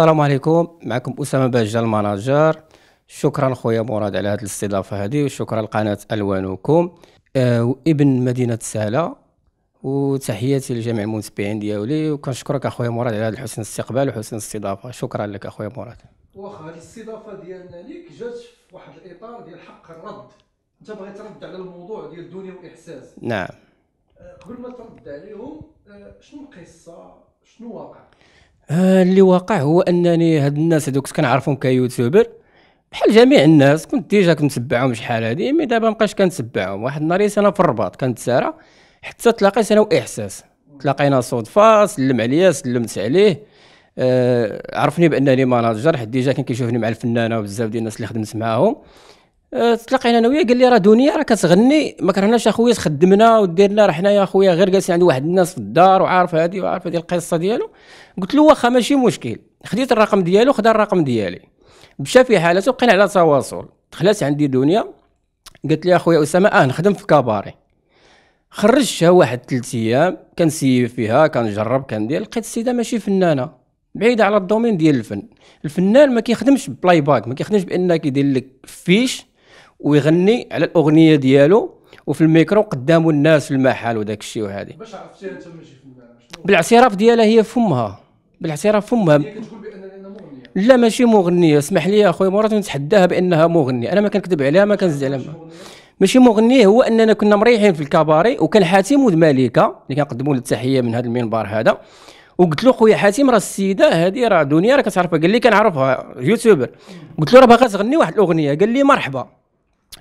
السلام عليكم معكم اسامه باجا المناجر شكرا خويا مراد على هذه الاستضافه هذه وشكرا لقناه الوانكم آه وابن مدينه سهله وتحياتي لجميع المتابعين ديالي وكنشكرك اخويا مراد على هذا الحسن الاستقبال وحسن الاستضافه شكرا لك اخويا مراد واخا الاستضافه ديالنا ليك جات في واحد الاطار ديال حق الرد انت بغيت ترد على الموضوع ديال الدنيا والاحساس نعم آه، قبل ما ترد عليهم آه، شنو القصه شنو واقع آه اللي واقع هو انني هاد الناس هذوك كنعرفهم كيوتيوبر بحال جميع الناس كنت ديجا كنتبعهم شحال هادي مي دابا مابقاش كنتبعهم واحد النهار انا في الرباط كنتسارع حتى تلاقيت انا واحساس تلاقينا صدفه سلم عليا سلمت عليه آه عرفني بانني ماناجر حد ديجا كان كيشوفني مع الفنانه وبزاف ديال الناس اللي خدمت معاهم أه، تلاقينا انا وياه قال لي راه دنيا راه كتغني ما كرهناش اخويا خدمنا وديرنا راه حنايا اخويا غير جالسين عند واحد الناس في الدار وعارف هادي وعارف هادي القصه ديالو قلت له واخا ماشي مشكل خديت الرقم ديالو خدا الرقم ديالي مشى في حالته بقينا على تواصل دخلت عندي دنيا قالت لي اخويا اسامه اه نخدم في كاباري خرجتها واحد ثلاث ايام كنسيف فيها كنجرب كندير لقيت السيده ماشي فنانه بعيده على الدومين ديال الفن الفنان ما كيخدمش بلاي باك ما كيخدمش بانك يدير لك فيش ويغني على الاغنيه ديالو وفي الميكرو قدامه الناس في المحل وداك الشيء وهذه باش عرفتي انت ماشي بالاعتراف ديالها هي فمها بالاعتراف فمها كتقول مغنيه لا ماشي مغنيه اسمح لي اخويا مرات نتحداها بانها مغنيه انا ما كنكذب عليها ما كنزد عليها ماشي مغنيه هو اننا كنا مريحين في الكباري وكان حاتم ود مليكه اللي كنقدموا له التحيه من هذا المنبر هذا وقلت له خويا حاتم راه السيده هذه راه دنيا راه كتعرفها قال لي كنعرفها يوتيوبر قلت له راه باغا تغني واحد الاغنيه قال لي مرحبا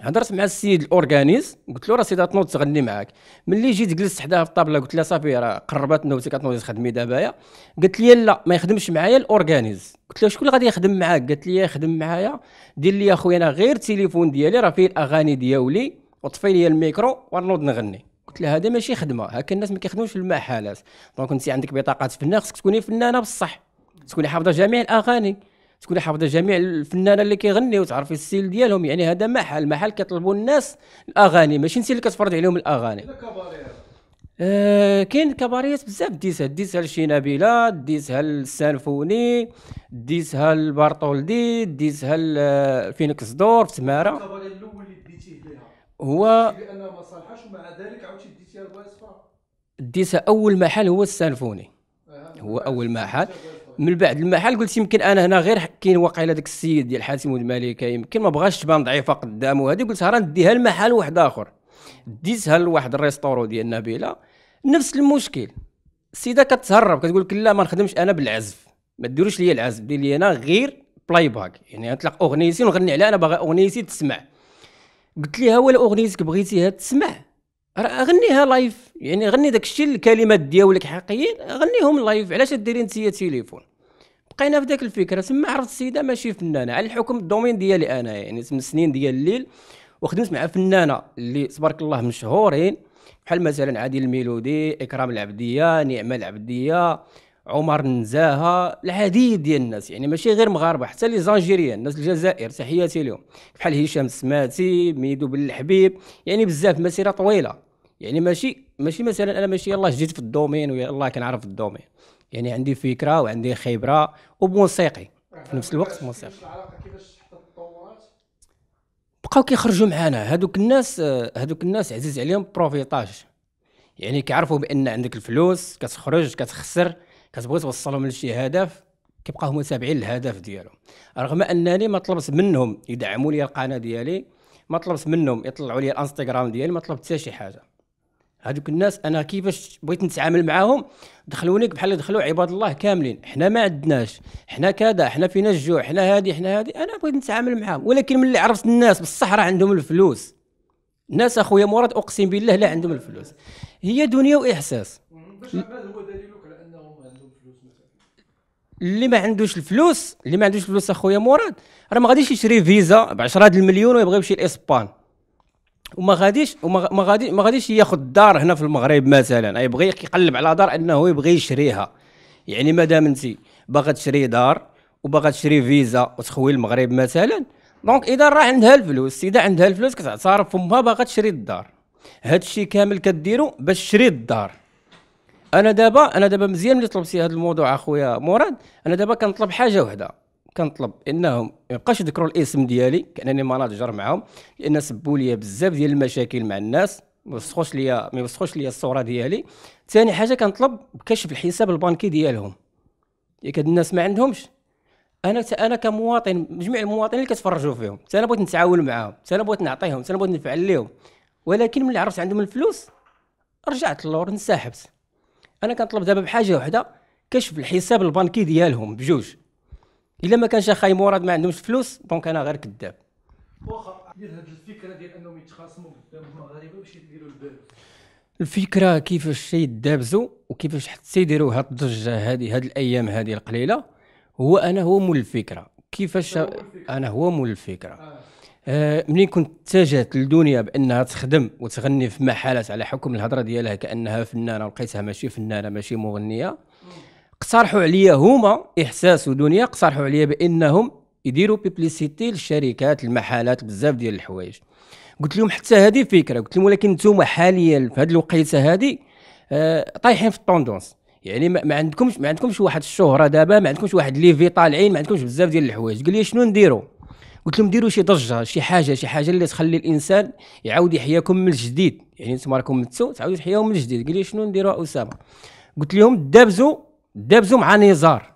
هضرت مع السيد الاورغانيز قلت له راه سيدي تنوض تغني معاك ملي جيت جلست حداها في الطابله قلت لها صافي راه قربت نوتي كتنوضي تخدمي دابايا قالت لي لا ما يخدمش معايا الاورغانيز قلت لها شكون اللي غادي يخدم معاك قالت لي يخدم معايا دير لي اخويا انا غير التليفون ديالي راه فيه الاغاني ديالي وطفي لي الميكرو ونوض نغني قلت لها هذا ماشي خدمه هكا الناس ما كيخدموش في المحلات دونك انت عندك بطاقات فنان خصك تكوني فنانه بصح تكوني حافظه جميع الاغاني تكون حافظه جميع الفنانه اللي كيغنيو وتعرفي السيل ديالهم يعني هذا محل محل كيطلبوا الناس الاغاني ماشي انت اللي كتفرض عليهم الاغاني آه كاين كباريات بزاف ديسها ديسها لشي نبيله ديسها للسانفوني ديسها لبرطولدي ديسها لفينيكس دور في تماره الاول اللي هو ديسها ما صالحاش ومع ذلك عاودتي ديتيها اول محل هو السانفوني هو اول محل من بعد المحل قلت يمكن انا هنا غير كاين واقيلا داك السيد ديال حاتم الملكه يمكن ما بغاش تبان ضعيفه قدامه هذه قلت راه نديها لمحل واحد اخر ديتها لواحد الريستورو ديال نبيله نفس المشكل السيده كتهرب كتقول لك لا ما نخدمش انا بالعزف ما ديروش ليا العزف دير لي انا غير بلاي باك يعني نطلق اغنيتي ونغني عليها انا باغي اغنيتي تسمع قلت ليها ولا اغنيتك بغيتيها تسمع راه غنيها لايف يعني غني داكشي الكلمات ديالك حقيقيين غنيهم لايف علاش ديري انت تليفون بقينا في ذاك الفكره تما عرفت السيده ماشي فنانه على الحكم الدومين ديالي انا يعني من سنين ديال الليل وخدمت مع فنانه اللي تبارك الله مشهورين بحال مثلا عادل الميلودي اكرام العبديه نعمه العبديه عمر نزاهه العديد ديال الناس يعني ماشي غير مغاربه حتى لي زانجيريان الناس الجزائر تحياتي لهم بحال هشام السماتي ميدو بن الحبيب يعني بزاف مسيره طويله يعني ماشي ماشي مثلا انا ماشي يلاه جيت في الدومين ويلاه كنعرف الدومين يعني عندي فكره وعندي خبره وموسيقي في نفس الوقت موسيقي بقاو كيخرجوا معانا هذوك الناس هذوك الناس عزيز عليهم بروفيطاج يعني كيعرفوا بان عندك الفلوس كتخرج كتخسر كتبغي توصلهم لشي هدف كيبقاو هما تابعين للهدف ديالهم رغم انني ما طلبت منهم يدعموا لي القناه ديالي ما طلبت منهم يطلعوا لي الانستغرام ديالي ما طلبت حتى شي حاجه هذوك الناس انا كيفاش بغيت نتعامل معاهم دخلونيك بحال دخلوا عباد الله كاملين حنا ما عندناش حنا كذا حنا فينا الجوع حنا هادي حنا هادي انا بغيت نتعامل معاهم ولكن ملي عرفت الناس بصح راه عندهم الفلوس الناس اخويا مراد اقسم بالله لا عندهم الفلوس هي دنيا واحساس اللي ما عندوش الفلوس اللي ما عندوش الفلوس اخويا مراد راه ما غاديش يشري فيزا ب 10 المليون ويبغي يمشي لاسبان وما غاديش وما غادي ما غاديش ياخذ دار هنا في المغرب مثلا يبغي يقلب على دار انه يبغي يشريها يعني مادام انت باغا تشري دار وباغا تشري فيزا وتخوي المغرب مثلا دونك اذا راه عندها الفلوس السيده عندها الفلوس كتعترف فمها باغا تشري الدار هذا الشيء كامل كديرو باش تشري الدار انا دابا انا دابا مزيان ملي طلبتي هذا الموضوع اخويا مراد انا دابا كنطلب حاجه وحده كنطلب انهم يبقاش يذكروا الاسم ديالي كانني ماناجر معاهم لان سبوا لي بزاف ديال المشاكل مع الناس ما وسخوش ليا ما وسخوش ليا الصوره ديالي ثاني حاجه كنطلب بكشف الحساب البنكي ديالهم ياك هاد الناس ما عندهمش انا انا كمواطن جميع المواطنين اللي كتفرجوا فيهم انا بغيت نتعاون معاهم انا بغيت نعطيهم انا بغيت نفعل ليهم ولكن ملي عرفت عندهم الفلوس رجعت للور انسحبت انا كنطلب دابا بحاجه وحده كشف الحساب البنكي ديالهم بجوج الا ما كانش اخاي مراد ما عندهمش فلوس دونك انا غير كذاب واخا دير هذه الفكره ديال انهم يتخاصموا قدام المغاربه باش يديروا الدابز الفكره كيفاش يدابزوا وكيفاش حتى يديروا هاد الضجه هذه هاد الايام هذه القليله هو انا هو مول الفكره كيفاش انا هو مول الفكره آه. آه ملي كنت اتجهت للدنيا بانها تخدم وتغني في محلات على حكم الهضره ديالها كانها فنانه ولقيتها ماشي فنانه ماشي مغنيه اقترحوا عليا هما احساس ودنيا اقترحوا عليا بانهم يديروا بيبليسيتي للشركات المحلات بزاف ديال الحوايج قلت لهم حتى هذه فكره قلت لهم ولكن نتوما حاليا في هذه الوقيته هذه آه طايحين في الطوندونس يعني ما, ما عندكمش ما عندكمش واحد الشهره دابا ما عندكمش واحد ليفي طالعين ما عندكمش بزاف ديال الحوايج قال لي شنو نديروا قلت لهم ديروا شي ضجه شي حاجه شي حاجه اللي تخلي الانسان يعاود يحياكم من الجديد يعني نتوما راكم متو تعاودوا تحياو من الجديد قال لي شنو نديروا اسامه قلت لهم دابزوا دابزو مع نزار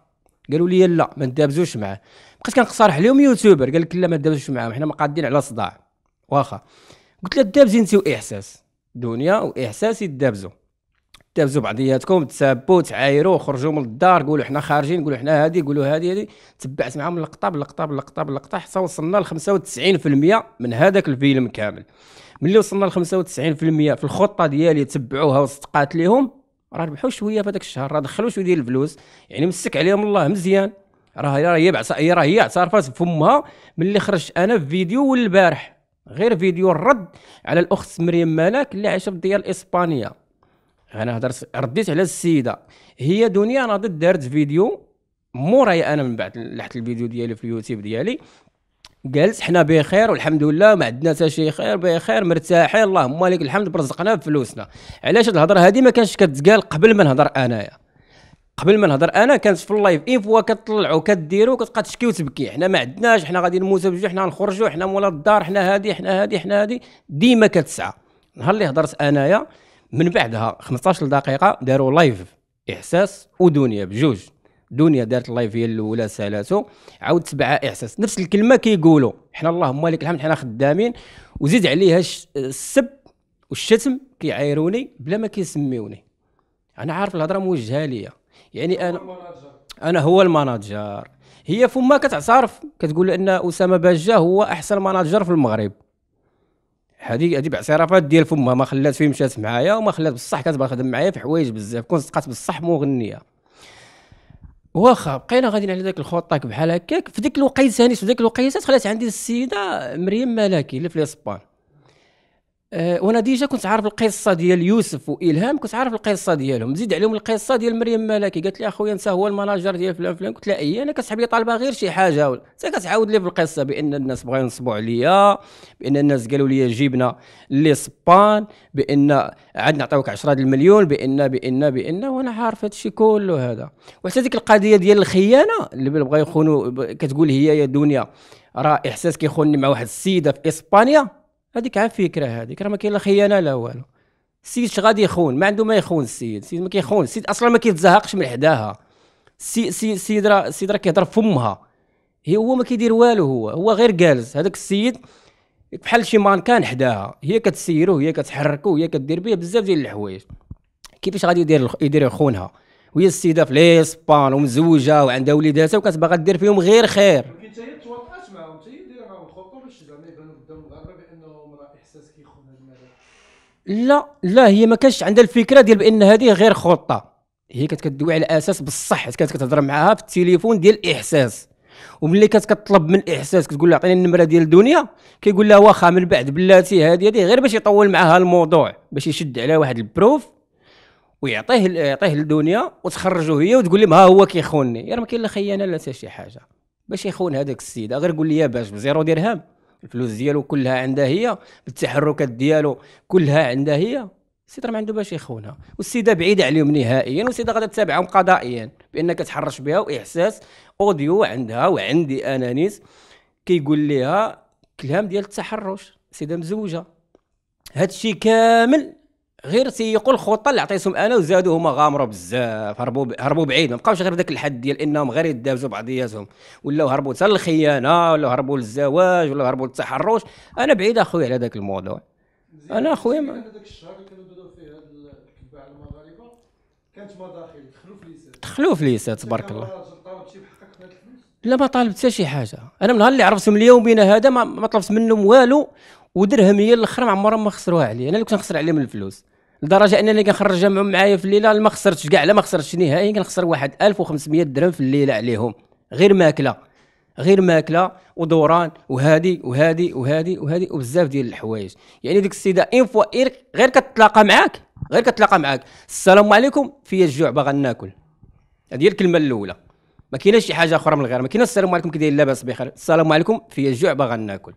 قالوا لي لا ما ندابزوش معاه بقيت كنقترح عليهم يوتيوبر قال لك لا ما ندابزوش معاهم حنا ما قادين على صداع واخا قلت له دابزين انت احساس دنيا واحساس يدابزو دابزو بعضياتكم تسابوا تعايروا خرجوا من الدار قولوا حنا خارجين قولوا حنا هادي قولوا هادي هادي تبعت معاهم اللقطه باللقطه باللقطه باللقطه حتى وصلنا ل 95% من هذاك الفيلم كامل ملي وصلنا ل 95% في الخطه ديالي تبعوها وصدقات ليهم راه ربحوا شويه في هذاك الشهر راه دخلوا شويه ديال الفلوس يعني مسك عليهم الله مزيان راه هي هي راه هي اعترفت فمها ملي خرجت انا في فيديو والبارح غير فيديو الرد على الاخت مريم ملاك اللي عايشه في ديال اسبانيا انا هضرت رديت على السيده هي دنيا انا ضد دارت فيديو مورايا انا من بعد لحت الفيديو ديالي في اليوتيوب ديالي جالس حنا بخير والحمد لله ما عندنا حتى شي خير بخير مرتاحين اللهم لك الحمد برزقنا بفلوسنا علاش هاد الهضره هادي ما كانتش كتقال قبل ما نهضر انايا قبل ما نهضر انا كانت في اللايف اي فوا كتطلعوا كديروا كتبقى تشكي وتبكي حنا ما عندناش حنا غادي نموتوا بجوج حنا نخرجوا حنا مولا الدار حنا هادي حنا هادي حنا هادي ديما كتسعى نهار اللي هضرت انايا من بعدها 15 دقيقه داروا لايف احساس ودنيا بجوج دنيا دارت هي الاولى سالاتو عاود تبعها احساس نفس الكلمه كيقولوا حنا اللهم لك الحمد حنا خدامين وزيد عليها السب والشتم كيعايروني بلا ما كيسميوني انا عارف الهضره موجهه ليا يعني انا انا هو المناجر هي فما كتعترف كتقول ان اسامه باجا هو احسن مناجر في المغرب هذه هذه باعترافات ديال فما ما خلات فيه مشات معايا وما خلات بصح كتبغى تخدم معايا في حوايج بزاف كون صدقات بصح مغنيه واخا بقينا غاديين على ذاك الخطاك بحال هكاك في ذاك الوقيته نيت في ذاك الوقيته خلات عندي السيده مريم ملاكي اللي في الاسبان آه، وانا ديجا كنت عارف القصه ديال يوسف والهام كنت عارف القصه ديالهم زيد عليهم القصه ديال مريم ملكي قالت لي اخويا انت هو المناجر ديال فلان فلان قلت لها اي انا كصاحبي طالبه غير شي حاجه انت كتعاود لي بالقصه بان الناس بغاو ينصبوا عليا بان الناس قالوا لي جيبنا لي سبان بان عاد نعطيوك 10 المليون بان بان بان وانا عارف هادشي كله هذا وحتى ديك القضيه ديال الخيانه اللي بغاو يخونوا كتقول هي يا دنيا راه احساس كيخونني مع واحد السيده في اسبانيا هذيك عا فكره هذيك راه ما كاين لا خيانه لا والو السيد اش غادي يخون ما عنده ما يخون السيد السيد ما كيخون السيد اصلا ما كيتزهقش من حداها السيد راه السيد راه كيهضر فمها هي هو ما كيدير والو هو هو غير جالس هذاك السيد بحال شي مانكان حداها هي كتسيرو هي كتحركو هي كدير بيه بزاف ديال الحوايج كيفاش غادي يدير يدير خونها وهي السيده في ليسبان ومزوجه وعندها وليداتها وكتبغى دير فيهم غير خير لا لا هي ما كانش عندها الفكره ديال بان هذه غير خطه هي كانت كدوي على اساس بالصح كانت كتهضر معاها في التليفون ديال الاحساس وملي كانت كتطلب من الاحساس كتقول لها عطيني النمره ديال الدنيا كيقول لها واخا من بعد بلاتي هذه هذه غير باش يطول معاها الموضوع باش يشد عليها واحد البروف ويعطيه يعطيه الدنيا وتخرجوا هي وتقول لهم ها هو كيخونني يعني يا ما كاين لا خيانه لا حتى شي حاجه باش يخون هذاك السيد غير قول لي باش بزيرو درهم الفلوس ديالو كلها عندها هي التحركات ديالو كلها عندها هي السيد راه ما عنده باش يخونها والسيده بعيده عليهم نهائيا والسيده غادا تتابعهم قضائيا بان كتحرش بها واحساس اوديو عندها وعندي انا نيس كيقول لها كلام ديال التحرش السيده مزوجه هادشي كامل غير سيقوا الخطه اللي عطيتهم انا وزادوا هما غامروا بزاف هربوا ب... هربوا بعيد ما بقاوش غير ذاك الحد ديال انهم غير يدابزوا بعضياتهم ولاو هربوا حتى للخيانه ولا هربوا للزواج ولا هربوا للتحرش انا بعيد اخويا على ذاك الموضوع انا اخويا ما الشهر اللي كانوا فيه المغاربه كانت مداخل دخلوا في ليسات دخلوا في ليسات تبارك الله لا ما طالبت حتى شي حاجه انا من نهار اللي عرفتهم اليوم بينا هذا ما, ما طلبت منهم والو ودرهم هي الاخر ما عمرهم ما خسروها عليا انا اللي كنت نخسر عليهم الفلوس لدرجه انني كنخرج جمعهم معايا في الليله ما خسرتش كاع لا ما خسرتش نهائيا كنخسر واحد 1500 درهم في الليله عليهم غير ماكله غير ماكله ودوران وهادي وهادي وهادي وهادي وبزاف ديال الحوايج يعني ديك السيده اين فوا غير كتلاقى معاك غير كتلاقى معاك السلام عليكم في الجوع باغا ناكل هذه هي الكلمه الاولى ما كاينش شي حاجه اخرى من غير ما كاينش السلام عليكم كي داير لاباس بخير السلام عليكم في الجوع باغا ناكل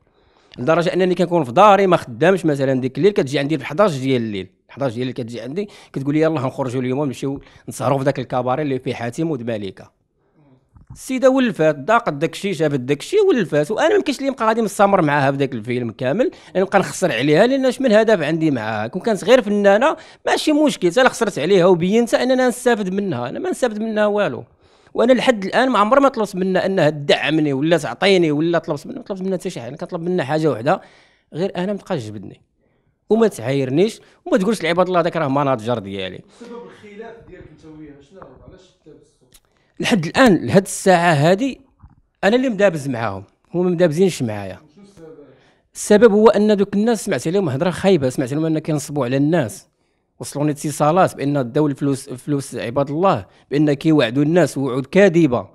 لدرجه انني كنكون في داري ما خدامش مثلا ديك الليل كتجي عندي في 11 ديال الليل 11 ديال الليل كتجي عندي كتقول لي يلاه نخرجوا اليوم نمشيو نسهروا في ذاك الكباري اللي فيه حاتم ودماليكه السيده ولفات ضاقت داك الشيء شافت داك الشيء ولفات وانا ما يمكنش لي نبقى غادي مستمر معاها في ذاك الفيلم كامل نبقى نخسر عليها لان اش من هدف عندي معاها كون كانت غير فنانه ماشي مشكل انا خسرت عليها وبينت اننا نستافد منها انا ما نستافد منها والو وانا لحد الان ما عمر ما طلبت منا انه تدعمني ولا تعطيني ولا طلبت منا طلبت منا حتى شي حاجه انا كطلب منا حاجه واحده غير انا ما تبقاش جبدني وما تعايرنيش وما تقولش لعباد الله هذاك راه ماناجر ديالي سبب الخلاف ديالك انت وياه شنو علاش لحد الان لهاد الساعه هذه انا اللي مدابز معاهم هما مدابزينش معايا السبب هو ان دوك الناس سمعت عليهم هضره خايبه سمعت لهم ان كينصبوا على الناس وصلوني اتصالات بان داو الفلوس فلوس عباد الله بان كيوعدوا الناس وعود كاذبه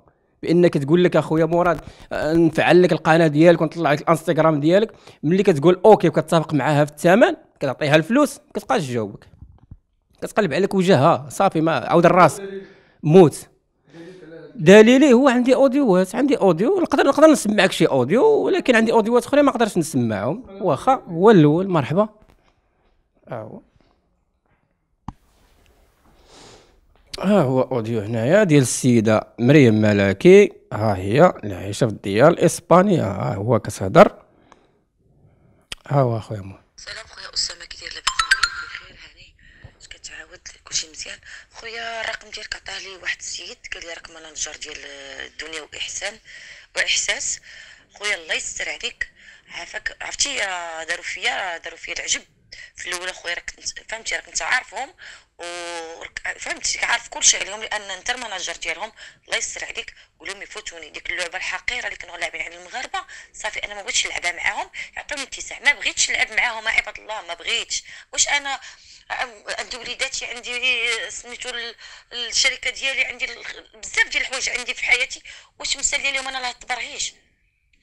بان كتقول لك اخويا مراد آه، نفعل لك القناه ديالك ونطلع لك الانستغرام ديالك ملي كتقول اوكي وكتتفق معاها في الثمن كتعطيها الفلوس ما كتبقاش تجاوبك كتقلب عليك وجهها صافي ما عاود الراس موت دليلي هو عندي اوديوات عندي اوديو نقدر نقدر نسمعك شي اوديو ولكن عندي اوديوات اخرين ما نقدرش نسمعهم واخا هو الاول مرحبا اهو ها هو اوديو هنايا ديال السيده مريم ملاكي ها هي اللي عايشه في الديار الاسبانية ها هو كتهضر ها هو اخويا مو سلام خويا اسامه كي داير لاباس بخير هاني كتعاود كلشي مزيان خويا الرقم ديالك عطاه لي واحد السيد قال لي راك مانجر ديال الدنيا واحسان واحساس خويا الله يستر عليك عافاك عرفتي داروا فيا داروا فيا العجب في الاول اخويا راك فهمتي راك انت عارفهم فهمتي عارف كل شيء عليهم لان انت المناجر ديالهم الله يستر عليك ولهم يفوتوني ديك اللعبه الحقيره اللي كانوا لاعبين على المغاربه صافي انا ما بغيتش نلعبها معاهم يعطوني اتساع ما بغيتش نلعب معاهم عباد الله ما بغيتش واش انا عندي وليداتي عندي سميتو الشركه ديالي عندي بزاف ديال الحوايج عندي في حياتي واش مساليه اليوم انا لا تبرهيش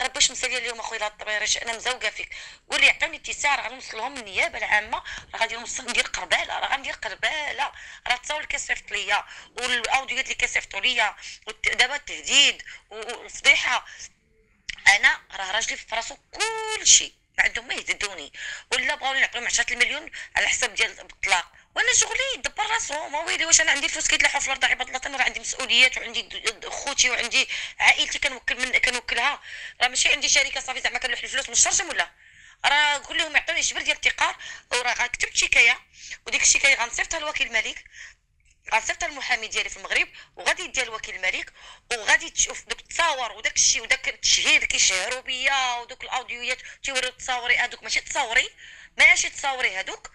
ربي باش مسالي اليوم اخويا الطبيريش انا مزوقه فيك واللي عطاني اتساع راه غنوصلهم النيابه العامه راه غادي نوصل ندير قرباله راه غندير قرباله راه التصاور اللي كيصيفط ليا والاوديوات اللي كيصيفطوا ليا دابا التهديد والفضيحه انا راه راجلي في راسو كلشي ما عندهم ما يهددوني ولا بغاو يعطوني 10 المليون على حساب ديال الطلاق وانا شغلي دبر راسو ما ويلي واش انا عندي فلوس كيتلاحوا في الارض عباد الله انا راه عندي مسؤوليات وعندي خوتي وعندي عائلتي كنوكل من كنوكلها راه ماشي عندي شركه صافي زعما كنلوح الفلوس من الشرجم ولا راه قول لهم يعطوني جبر ديال التقار وراه غنكتب شكايه وديك الشكايه غنصيفطها لوكيل الملك غنصيفطها المحامي ديالي في المغرب وغادي يديها الوكيل الملك وغادي تشوف دوك التصاور وداك الشيء وداك التشهير كيشهروا بيا ودوك الاوديويات تيوريو تصاوري هادوك ماشي تصاوري ماشي تصاوري هادوك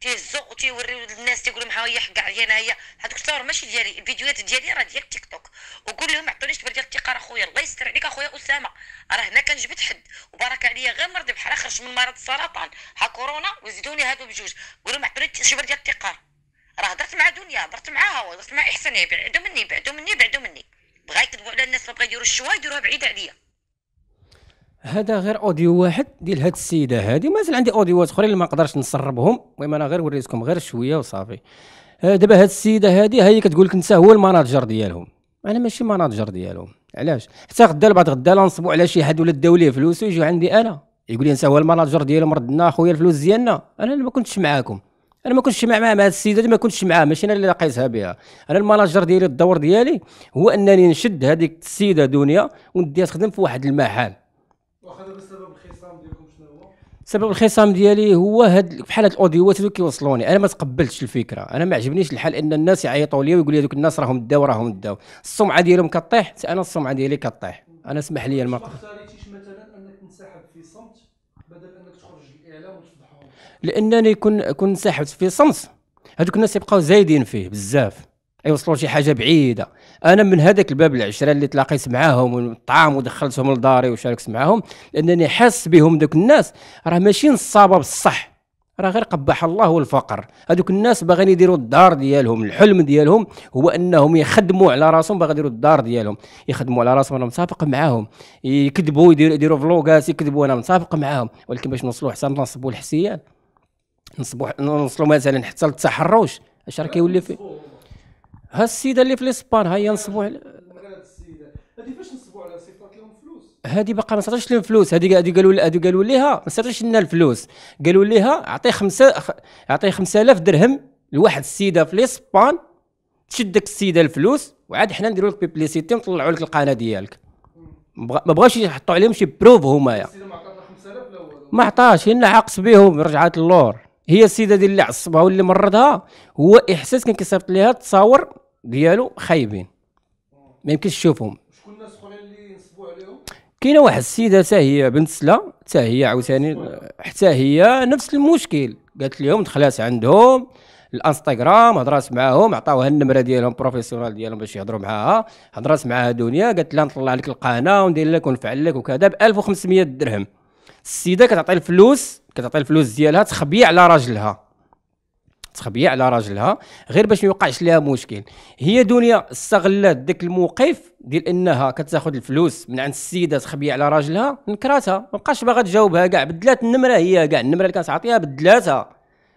تيزق وتيوري الناس تيقول لهم ها هي حق عليا هي هذوك الصور ماشي ديالي الفيديوهات ديالي راه ديال تيك توك وقول لهم عطوني شي ديال الثقه راه خويا الله يستر عليك اخويا اسامه راه هنا كنجبد حد وبارك عليا غير مرضي بحال خرج من مرض السرطان ها كورونا وزيدوني هادو بجوج قول لهم عطوني شي ديال الثقه راه هضرت مع دنيا هضرت معاها هضرت مع احسان بعدو مني بعدو مني بعدو مني بغا يكذبوا على الناس ما بغا يديروا الشوا يديروها بعيده عليا هذا غير اوديو واحد ديال هاد السيده هادي مازال عندي اوديوات اخرين اللي ما نقدرش نسربهم المهم انا غير وريتكم غير شويه وصافي آه، دابا هاد السيده هادي هي كتقول لك انت هو المناجر ديالهم انا ماشي مناجر ديالهم علاش حتى غدا بعد غدا نصبوا على شي حد ولا داو ليه فلوس ويجيو عندي انا يقول لي انت هو المناجر ديالهم ردنا خويا الفلوس ديالنا انا ما كنتش معاكم انا ما كنتش مع مع هاد السيده ما كنتش معاه ماشي انا اللي لقيتها بها انا المناجر ديالي الدور ديالي هو انني نشد هذيك السيده دنيا ونديها تخدم في واحد المحل سبب الخصام ديالكم شنو هو؟ سبب الخصام ديالي هو هاد بحال هاد الاوديوات اللي كيوصلوني انا ما تقبلتش الفكره انا ما عجبنيش الحال ان الناس يعيطوا لي ويقولوا لي دوك الناس راهم داو راهم داو السمعه ديالهم كطيح انا السمعه ديالي كطيح انا اسمح لي ما اختاريتيش مثلا انك تنسحب في صمت بدل انك تخرج للاعلام وتفضحهم لانني كون كون انسحبت في صمت هذوك الناس يبقاو زايدين فيه بزاف يوصلوا أيوة، شي حاجه بعيده انا من هذاك الباب العشره اللي تلاقيت معاهم والطعام ودخلتهم لداري وشاركت معاهم لانني حاس بهم دوك الناس راه ماشي نصابه بالصح راه غير قبح الله والفقر هذوك الناس باغيين يديروا الدار ديالهم الحلم ديالهم هو انهم يخدموا على راسهم باغي يديروا الدار ديالهم يخدموا على راسهم انا متفق معاهم يكذبوا يديروا يديروا فلوغات يكذبوا انا متفق معاهم ولكن باش نوصلوا حتى نصبوا الحسيان نصبوا نوصلوا مثلا حتى للتحرش اش راه كيولي فيه ها السيده اللي في الاسبان ها هي نصبوا على هذه فاش لهم فلوس باقا ما صرفتش لهم فلوس هذه هذه قالوا هذه قالوا ليها ما صرفتش لنا الفلوس قالوا ليها اعطيه خمسة اعطيه 5000 درهم لواحد السيده في الاسبان تشد ديك السيده الفلوس وعاد حنا نديروا لك بيبليسيتي ونطلعوا لك القناه ديالك ما بغاوش يحطوا عليهم شي بروف هما السيده ما عطاش هنا عاقص بهم رجعات اللور هي السيده ديال اللي عصبها واللي مرضها هو احساس كان كيصيفط ليها التصاور ديالو خايبين ما يمكنش تشوفهم شكون الناس اللي نصبوا عليهم كاينه واحد السيده حتى هي بنت سلا حتى هي عاوتاني حتى هي نفس المشكل قالت لهم دخلات عندهم الانستغرام هضرات معاهم عطاوها النمره ديالهم بروفيسيونال ديالهم باش يهضروا معاها هضرات معاها دنيا قالت لها نطلع لك القناه وندير لك ونفعل لك وكذا ب 1500 درهم السيده كتعطي الفلوس كتعطي الفلوس ديالها تخبي على راجلها تخبي على راجلها غير باش ما يوقعش ليها مشكل هي دنيا استغلت ذاك الموقف ديال انها كتاخذ الفلوس من عند السيده تخبي على راجلها نكراتها ما بقاش باغا تجاوبها كاع بدلات النمره هي كاع النمره اللي كانت عاطيها بدلاتها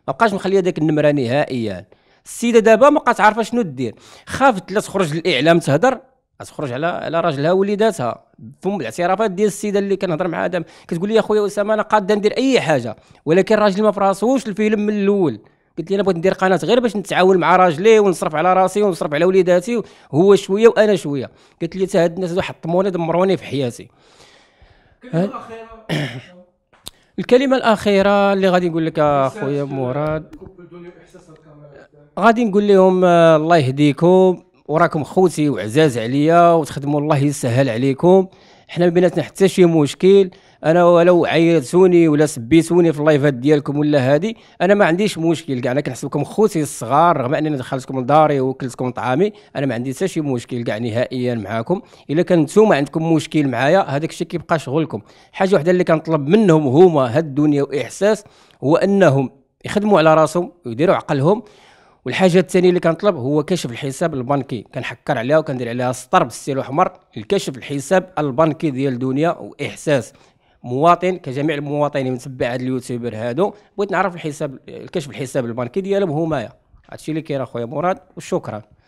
ما بقاش مخليه ديك النمره نهائيا السيده دابا ما بقات عارفه شنو دير خافت لا تخرج للاعلام تهضر غتخرج على على راجلها ووليداتها فم الاعترافات ديال السيده اللي كنهضر معها دابا كتقول لي اخويا اسامه انا قاده ندير اي حاجه ولكن راجلي ما فراسوش الفيلم من الاول قلت لي انا بغيت ندير قناه غير باش نتعاون مع راجلي ونصرف على راسي ونصرف على وليداتي هو شويه وانا شويه قلت لي هاد الناس حطموني دمروني في حياتي الكلمه الاخيره اللي غادي نقول لك اخويا مراد غادي نقول لهم آه، الله يهديكم وراكم خوتي وعزاز عليا وتخدموا الله يسهل عليكم حنا بيناتنا حتى شي مشكل انا ولو عيرتوني ولا سبيتوني في اللايفات ديالكم ولا هادي انا ما عنديش مشكل كاع انا كنحسبكم خوتي الصغار رغم انني دخلتكم لداري وكلتكم طعامي انا ما عندي حتى شي مشكل كاع نهائيا معاكم الا كان نتوما عندكم مشكل معايا هذاك الشيء كيبقى شغلكم حاجه وحده اللي كنطلب منهم هما هاد الدنيا واحساس هو انهم يخدموا على راسهم ويديروا عقلهم والحاجه الثانيه اللي كنطلب هو كشف الحساب البنكي كنحكر عليها وكندير عليها سطر بالسيلو الاحمر الكشف الحساب البنكي ديال دنيا واحساس مواطن كجميع المواطنين متبع هذا اليوتيوبر هادو بغيت نعرف الحساب كشف الحساب البنكي ديالهم همايا هادشي اللي كاين اخويا مراد وشكرا